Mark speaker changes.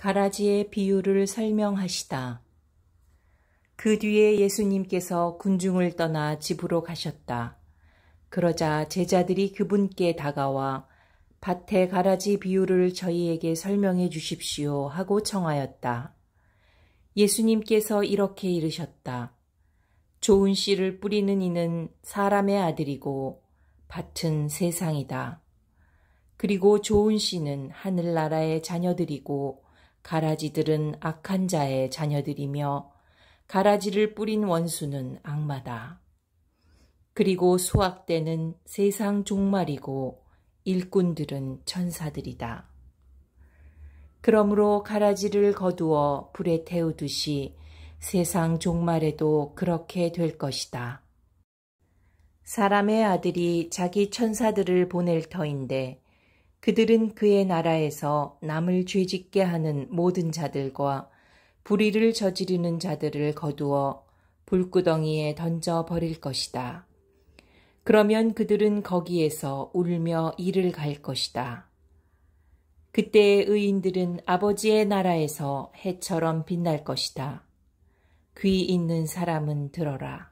Speaker 1: 가라지의 비유를 설명하시다. 그 뒤에 예수님께서 군중을 떠나 집으로 가셨다. 그러자 제자들이 그분께 다가와 밭에 가라지 비유를 저희에게 설명해 주십시오 하고 청하였다. 예수님께서 이렇게 이르셨다. 좋은 씨를 뿌리는 이는 사람의 아들이고 밭은 세상이다. 그리고 좋은 씨는 하늘나라의 자녀들이고 가라지들은 악한 자의 자녀들이며 가라지를 뿌린 원수는 악마다. 그리고 수확대는 세상 종말이고 일꾼들은 천사들이다. 그러므로 가라지를 거두어 불에 태우듯이 세상 종말에도 그렇게 될 것이다. 사람의 아들이 자기 천사들을 보낼 터인데 그들은 그의 나라에서 남을 죄짓게 하는 모든 자들과 불의를 저지르는 자들을 거두어 불구덩이에 던져 버릴 것이다. 그러면 그들은 거기에서 울며 일을 갈 것이다. 그때의 의인들은 아버지의 나라에서 해처럼 빛날 것이다. 귀 있는 사람은 들어라.